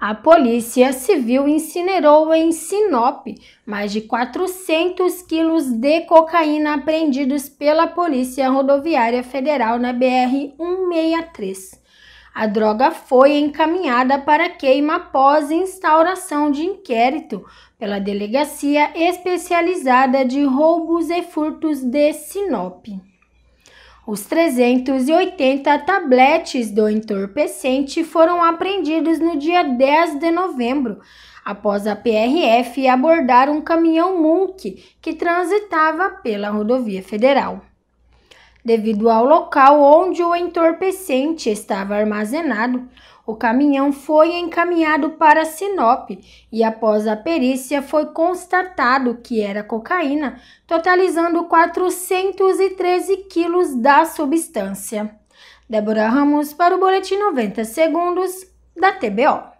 A Polícia Civil incinerou em Sinop mais de 400 quilos de cocaína apreendidos pela Polícia Rodoviária Federal na BR-163. A droga foi encaminhada para queima após instauração de inquérito pela Delegacia Especializada de Roubos e Furtos de Sinop. Os 380 tabletes do entorpecente foram apreendidos no dia 10 de novembro, após a PRF abordar um caminhão Munk que transitava pela rodovia federal. Devido ao local onde o entorpecente estava armazenado, o caminhão foi encaminhado para Sinop e, após a perícia, foi constatado que era cocaína, totalizando 413 quilos da substância. Débora Ramos para o Boletim 90 Segundos da TBO.